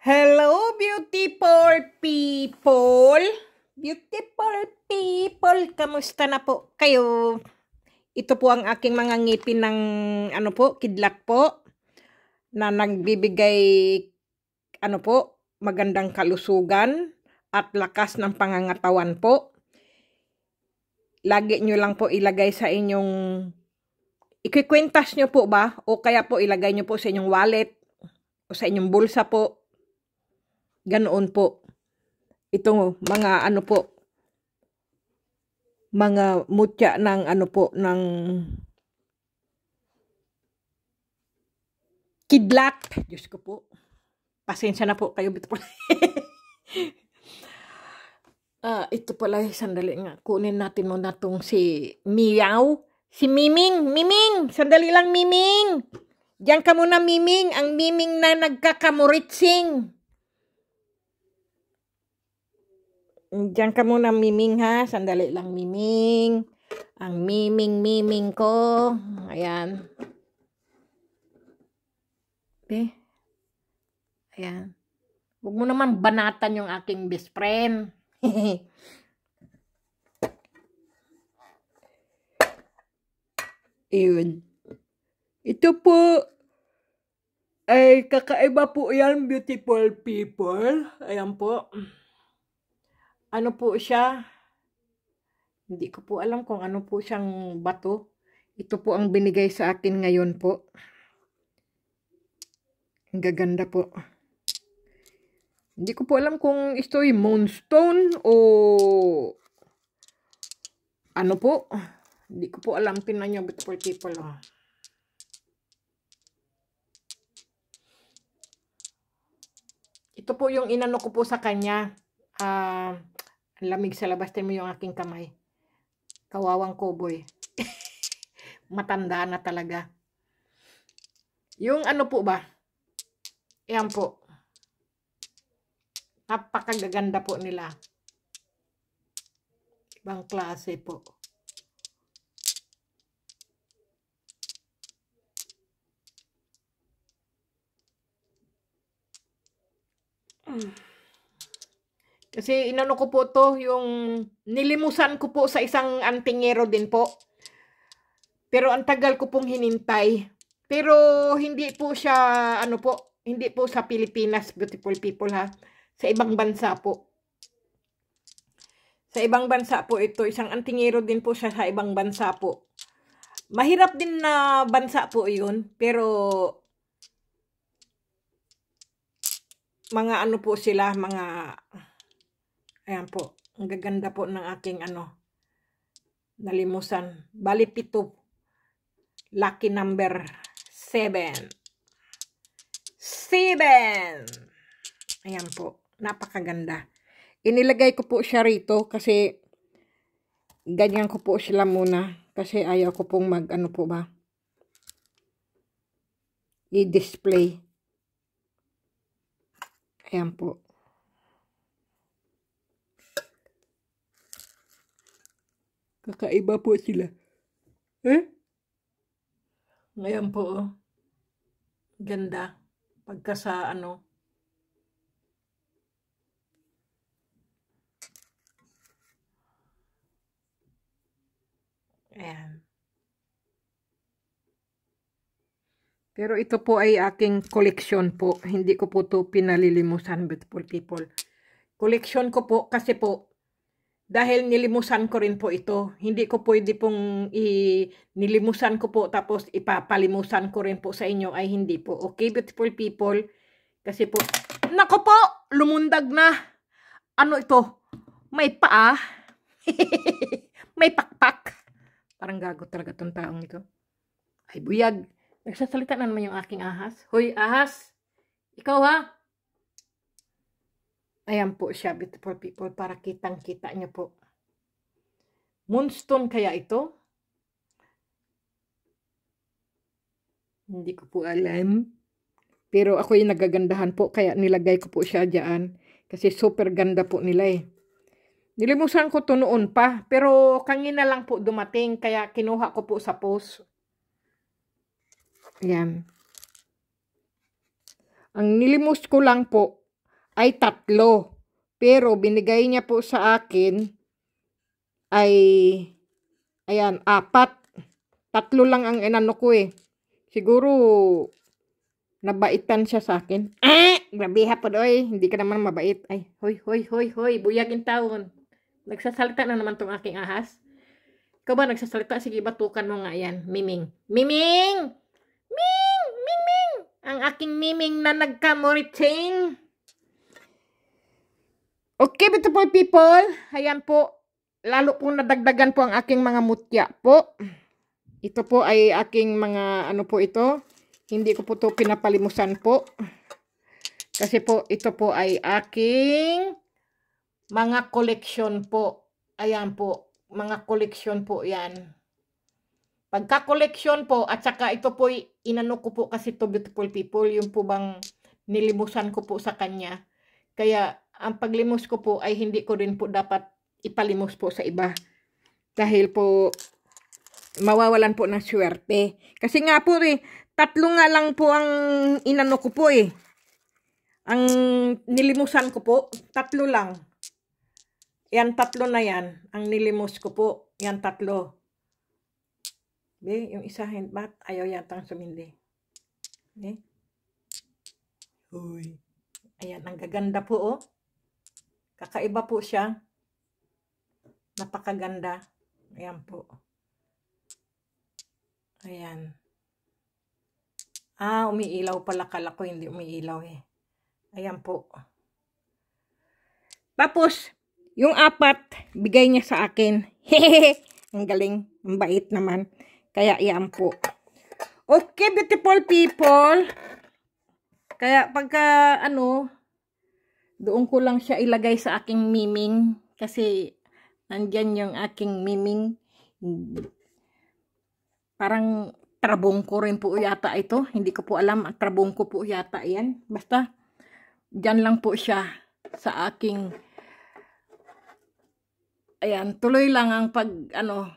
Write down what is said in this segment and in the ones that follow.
Hello, beautiful people! Beautiful people! Kamusta na po kayo? Ito po ang aking mga ngipin ng ano po, kidlat po na nagbibigay ano po, magandang kalusugan at lakas ng pangangatawan po. Lagi nyo lang po ilagay sa inyong ikikwentas nyo po ba o kaya po ilagay nyo po sa inyong wallet o sa inyong bulsa po Ganoon po. Itong mga ano po, mga mutya ng ano po, ng kidlat. Diyos ko po. Pasensya na po kayo. Ito pala. uh, ah, ito pala, sandali nga. Kunin natin muna tong si Miaw. Si Miming. Miming! Sandali lang, Miming! Diyan ka muna, Miming. Ang Miming na nagkakamuritsing. Diyan ka muna miming ha. Sandali lang miming. Ang miming-miming ko. Ayan. Okay. Ayan. Huwag mo naman banatan yung aking best friend. Ayun. Ito po ay kakaiba po yan beautiful people. Ayan po ano po siya, hindi ko po alam kung ano po siyang bato. Ito po ang binigay sa akin ngayon po. Ang gaganda po. Hindi ko po alam kung ito ay moonstone o ano po. Hindi ko po alam. Tinan nyo, for people. Oh. Ito po yung inano ko po sa kanya. Ah... Uh, lamig sa labas. Tignan yung aking kamay. Kawawang cowboy. Matanda na talaga. Yung ano po ba? Yan po. Napakagaganda po nila. Ibang klase po. Mm. Kasi inano ko po to, yung nilimusan ko po sa isang antingero din po. Pero ang tagal ko pong hinintay. Pero hindi po siya, ano po, hindi po sa Pilipinas, beautiful people ha. Sa ibang bansa po. Sa ibang bansa po ito, isang antingero din po siya sa ibang bansa po. Mahirap din na bansa po yun, pero mga ano po sila, mga Ayan po. Ang gaganda po ng aking ano, nalimusan. Bali pito. Lucky number 7. 7. Ayan po. Napakaganda. Inilagay ko po siya rito kasi ganyan ko po sila muna kasi ayaw ko pong mag ano po ba i-display. Ayan po. Kakaiba po sila. Eh? Ngayon po, ganda. Pagka sa ano, Ayan. Pero ito po ay aking collection po. Hindi ko po to pinalilimusan, beautiful people. Collection ko po kasi po dahil nilimusan ko rin po ito. Hindi ko pwede pong i nilimusan ko po tapos ipapalimusan ko rin po sa inyo ay hindi po. Okay, beautiful people. Kasi po, nako po, lumundag na. Ano ito? May paa. May pakpak. Parang gago talaga tong taong ito. Ay, buyag. Nagsasalita na naman yung aking ahas. Hoy, ahas. Ikaw ha, Ayan po siya, beautiful people, para kitang-kita niyo po. Moonstone kaya ito? Hindi ko po alam. Pero ako yung nagagandahan po, kaya nilagay ko po siya dyan. Kasi super ganda po nila eh. Nilimusan ko to noon pa, pero kangina lang po dumating, kaya kinuha ko po sa post. Ayan. Ang nilimus ko lang po, ay tatlo. Pero binigay niya po sa akin ay ayan, apat. Tatlo lang ang inano ko eh. Siguro nabaitan siya sa akin. Eh, Grabe hapon oy. Hindi ka naman mabait. Ay, hoy, hoy, hoy, hoy. Buyagin taon. Nagsasalita na naman tong aking ahas. Ikaw ba nagsasalita? Sige, batukan mo nga yan. Miming. Miming! Ming! Miming! Ang aking miming na nagkamoriting. Okay, beautiful people. Ayan po. Lalo pong nadagdagan po ang aking mga mutya po. Ito po ay aking mga ano po ito. Hindi ko po ito pinapalimusan po. Kasi po ito po ay aking mga collection po. Ayan po. Mga collection po yan. Pagka collection po at saka ito po inano ko po kasi to beautiful people. Yung po bang nilimusan ko po sa kanya. Kaya ang paglimos ko po ay hindi ko rin po dapat ipalimos po sa iba. Dahil po, mawawalan po ng swerte. Kasi nga po eh, tatlo nga lang po ang inano ko po eh. Ang nilimusan ko po, tatlo lang. Yan, tatlo na yan. Ang nilimus ko po, yan tatlo. Okay, yung isa handbat, ayaw yatang sumindi. Okay? Uy. Ayan, ang gaganda po oh. Kakaiba po siya. Napakaganda. Ayan po. Ayan. Ah, umiilaw pala. Kala ko hindi umiilaw eh. Ayan po. Tapos, yung apat, bigay niya sa akin. Hehehe. Ang galing. Ang bait naman. Kaya iyan po. Okay, beautiful people. Kaya pagka ano, doon ko lang siya ilagay sa aking miming kasi nandyan yung aking miming. Parang trabong ko rin po yata ito. Hindi ko po alam. Trabong ko po yata yan. Basta dyan lang po siya sa aking ayan, tuloy lang ang pag ano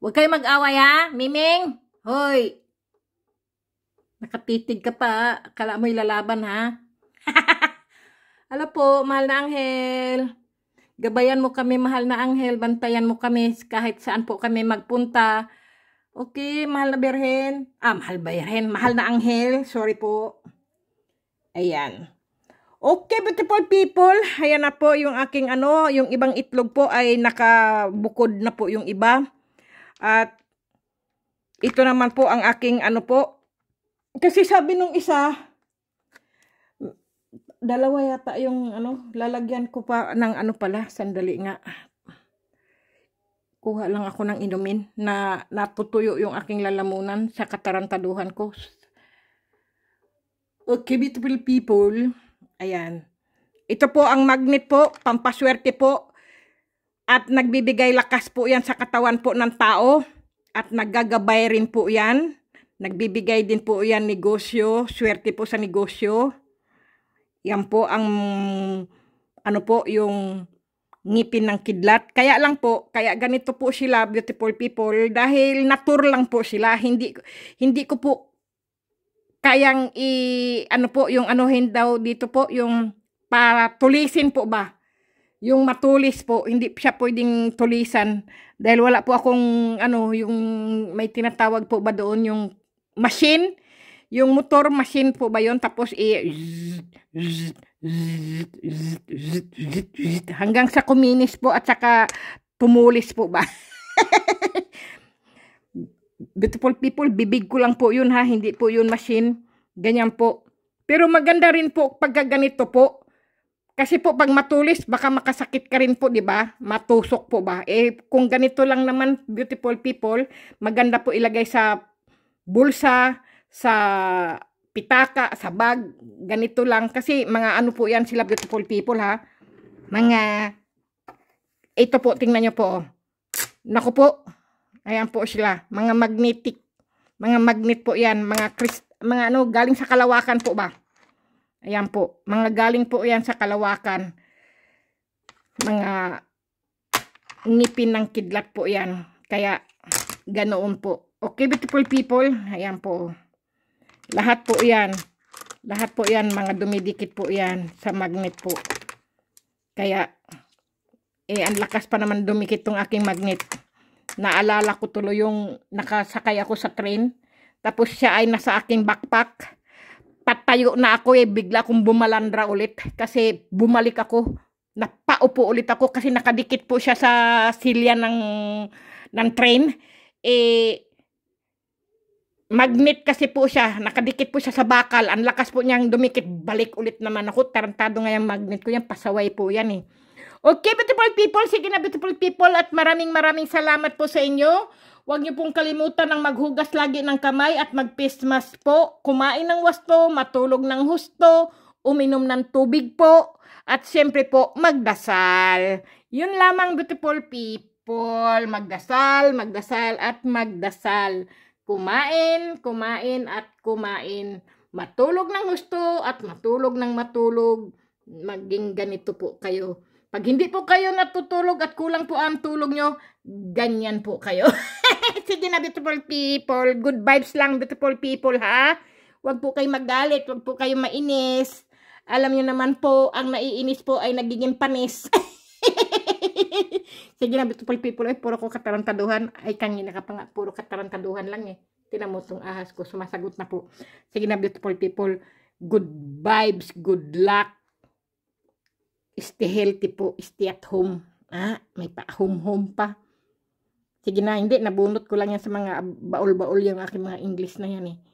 huwag kayo mag-away ha, Miming hoy nakatitig ka pa kala mo ilalaban ha Hello po, mahal na anghel. Gabayan mo kami, mahal na anghel. Bantayan mo kami kahit saan po kami magpunta. Okay, mahal na berhen. Ah, mahal berhen. Mahal na anghel. Sorry po. Ayan. Okay, beautiful people. Ayan na po yung aking ano, yung ibang itlog po ay nakabukod na po yung iba. At ito naman po ang aking ano po. Kasi sabi nung isa, dalawa yata yung ano, lalagyan ko pa ng ano pala, sandali nga. Kuha lang ako ng inumin na natutuyo yung aking lalamunan sa katarantaduhan ko. Okay, beautiful people. Ayan. Ito po ang magnet po, pampaswerte po. At nagbibigay lakas po yan sa katawan po ng tao. At naggagabay rin po yan. Nagbibigay din po yan negosyo, swerte po sa negosyo yan po ang ano po yung ngipin ng kidlat. Kaya lang po, kaya ganito po sila beautiful people dahil natur lang po sila. Hindi hindi ko po kayang i ano po yung anuhin daw dito po yung para tulisin po ba yung matulis po, hindi siya pwedeng tulisan dahil wala po akong ano, yung may tinatawag po ba doon yung machine yung motor machine po ba yun? Tapos i... hanggang sa kuminis po at saka tumulis po ba? Beautiful people, bibig ko lang po yun ha. Hindi po yun machine. Ganyan po. Pero maganda rin po pagka ganito po. Kasi po pag matulis, baka makasakit ka rin po, di ba? Matusok po ba? Eh, kung ganito lang naman, beautiful people, maganda po ilagay sa bulsa, sa pitaka, sa bag, ganito lang. Kasi mga ano po yan sila beautiful people ha. Mga, ito po, tingnan nyo po. Oh. Naku po, ayan po sila. Mga magnetic, mga magnet po yan. Mga, crystal, mga ano, galing sa kalawakan po ba? Ayan po, mga galing po yan sa kalawakan. Mga ngipin ng kidlat po yan. Kaya, ganoon po. Okay, beautiful people. Ayan po. Oh. Lahat po yan. Lahat po yan, mga dumidikit po yan sa magnet po. Kaya, eh, ang lakas pa naman dumikit tong aking magnet. Naalala ko tuloy yung nakasakay ako sa train. Tapos siya ay nasa aking backpack. Patayo na ako eh, bigla kong bumalandra ulit. Kasi bumalik ako, napaupo ulit ako kasi nakadikit po siya sa silya ng, ng train. Eh, Magnet kasi po siya. Nakadikit po siya sa bakal. Ang lakas po niyang dumikit. Balik ulit naman ako. Tarantado nga yung magnet ko yan. Pasaway po yan eh. Okay, beautiful people. Sige na, beautiful people. At maraming maraming salamat po sa inyo. Huwag niyo pong kalimutan ng maghugas lagi ng kamay at mag-face mask po. Kumain ng wasto, matulog ng husto, uminom ng tubig po. At siyempre po, magdasal. Yun lamang, beautiful people. Magdasal, magdasal, at magdasal kumain, kumain at kumain, matulog ng gusto at matulog ng matulog, maging ganito po kayo. Pag hindi po kayo natutulog at kulang po ang tulog nyo, ganyan po kayo. Sige na beautiful people, good vibes lang beautiful people ha. Huwag po kayo magalit, huwag po kayo mainis. Alam nyo naman po, ang naiinis po ay nagiging panis. Sige na, beautiful people, eh, puro ko katarantaduhan. Ay, kangina ka pa nga, puro katarantaduhan lang eh. Tinan ahas ko, sumasagot na po. Sige na, beautiful people, good vibes, good luck. Stay healthy po, stay at home. Ah, may pa home-home pa. Sige na, hindi, nabunot ko lang yan sa mga baol-baol yung aking mga English na yan eh.